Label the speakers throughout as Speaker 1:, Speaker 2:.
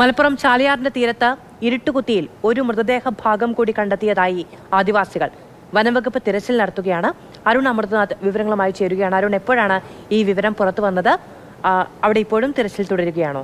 Speaker 1: മലപ്പുറം ചാലിയാറിന്റെ തീരത്ത് ഇരുട്ടുകുത്തിയിൽ ഒരു മൃതദേഹ ഭാഗം കൂടി കണ്ടെത്തിയതായി ആദിവാസികൾ വനംവകുപ്പ് തിരച്ചിൽ നടത്തുകയാണ് അരുൺ അമൃതനാഥ് വിവരങ്ങളുമായി ചേരുകയാണ് അരുൺ എപ്പോഴാണ് ഈ വിവരം പുറത്തു വന്നത് അവിടെ ഇപ്പോഴും തിരച്ചിൽ തുടരുകയാണോ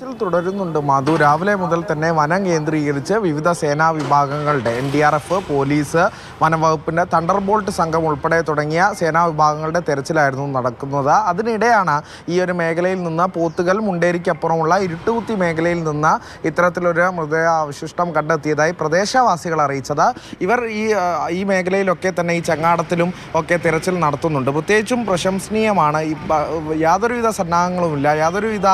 Speaker 2: തെരച്ചിൽ തുടരുന്നുണ്ട് മധു രാവിലെ മുതൽ തന്നെ വനം കേന്ദ്രീകരിച്ച് വിവിധ സേനാ വിഭാഗങ്ങളുടെ N D R F police വനംവകുപ്പിൻ്റെ തണ്ടർ ബോൾട്ട് സംഘം ഉൾപ്പെടെ തുടങ്ങിയ സേനാ വിഭാഗങ്ങളുടെ തെരച്ചിലായിരുന്നു നടക്കുന്നത് അതിനിടെയാണ് ഈ ഒരു മേഖലയിൽ നിന്ന് പോത്തുകൽ മുണ്ടേരിക്കപ്പുറമുള്ള ഇരുട്ടുകുത്തി മേഖലയിൽ നിന്ന് ഇത്തരത്തിലൊരു മൃതയാവശിഷ്ടം കണ്ടെത്തിയതായി പ്രദേശവാസികൾ അറിയിച്ചത് ഇവർ ഈ ഈ മേഖലയിലൊക്കെ തന്നെ ഈ ചങ്ങാടത്തിലും ഒക്കെ തിരച്ചിൽ നടത്തുന്നുണ്ട് പ്രത്യേകിച്ചും പ്രശംസനീയമാണ് യാതൊരുവിധ സന്നാഹങ്ങളുമില്ല യാതൊരുവിധ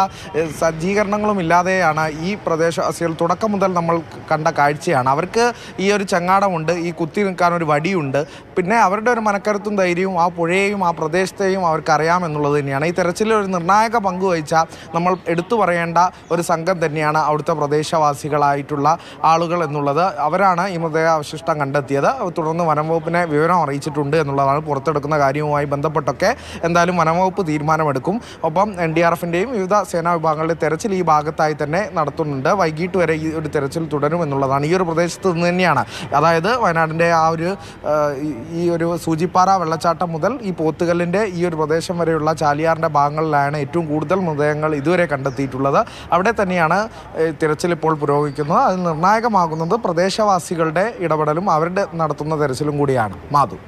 Speaker 2: സജ്ജീകരണം സഹകരണങ്ങളും ഇല്ലാതെയാണ് ഈ പ്രദേശവാസികൾ തുടക്കം മുതൽ നമ്മൾ കണ്ട കാഴ്ചയാണ് അവർക്ക് ഈ ഒരു ചങ്ങാടമുണ്ട് ഈ കുത്തി നിൽക്കാൻ ഒരു വടിയുണ്ട് പിന്നെ അവരുടെ ഒരു മനക്കരുത്തും ധൈര്യവും ആ പുഴയെയും ആ പ്രദേശത്തെയും എന്നുള്ളത് തന്നെയാണ് ഈ തെരച്ചിലിൽ ഒരു നിർണായക പങ്ക് നമ്മൾ എടുത്തു പറയേണ്ട ഒരു സംഘം തന്നെയാണ് അവിടുത്തെ പ്രദേശവാസികളായിട്ടുള്ള ആളുകൾ എന്നുള്ളത് അവരാണ് ഈ മൃതദേഹാവശിഷ്ടം കണ്ടെത്തിയത് തുടർന്ന് വനംവകുപ്പിനെ വിവരം അറിയിച്ചിട്ടുണ്ട് എന്നുള്ളതാണ് പുറത്തെടുക്കുന്ന കാര്യവുമായി ബന്ധപ്പെട്ടൊക്കെ എന്തായാലും വനംവകുപ്പ് തീരുമാനമെടുക്കും ഒപ്പം എൻ ഡി ആർ എഫിൻ്റെയും വിവിധ സേനാ വിഭാഗങ്ങളുടെ തെരച്ചിൽ ഈ ഭാഗത്തായി തന്നെ നടത്തുന്നുണ്ട് വൈകിട്ട് വരെ ഈ ഒരു തെരച്ചിൽ തുടരും എന്നുള്ളതാണ് ഈ ഒരു പ്രദേശത്ത് നിന്ന് തന്നെയാണ് അതായത് വയനാടിൻ്റെ ആ ഒരു ഈ ഒരു സൂചിപ്പാറ വെള്ളച്ചാട്ടം മുതൽ ഈ പോത്തുകല്ലിൻ്റെ ഈ ഒരു പ്രദേശം വരെയുള്ള ചാലിയാറിൻ്റെ ഭാഗങ്ങളിലാണ് ഏറ്റവും കൂടുതൽ മൃതദേഹങ്ങൾ ഇതുവരെ കണ്ടെത്തിയിട്ടുള്ളത് അവിടെ തന്നെയാണ് തിരച്ചിൽ ഇപ്പോൾ പുരോഗമിക്കുന്നത് അത് നിർണായകമാകുന്നത് പ്രദേശവാസികളുടെ ഇടപെടലും അവരുടെ നടത്തുന്ന തെരച്ചിലും കൂടിയാണ് മാധു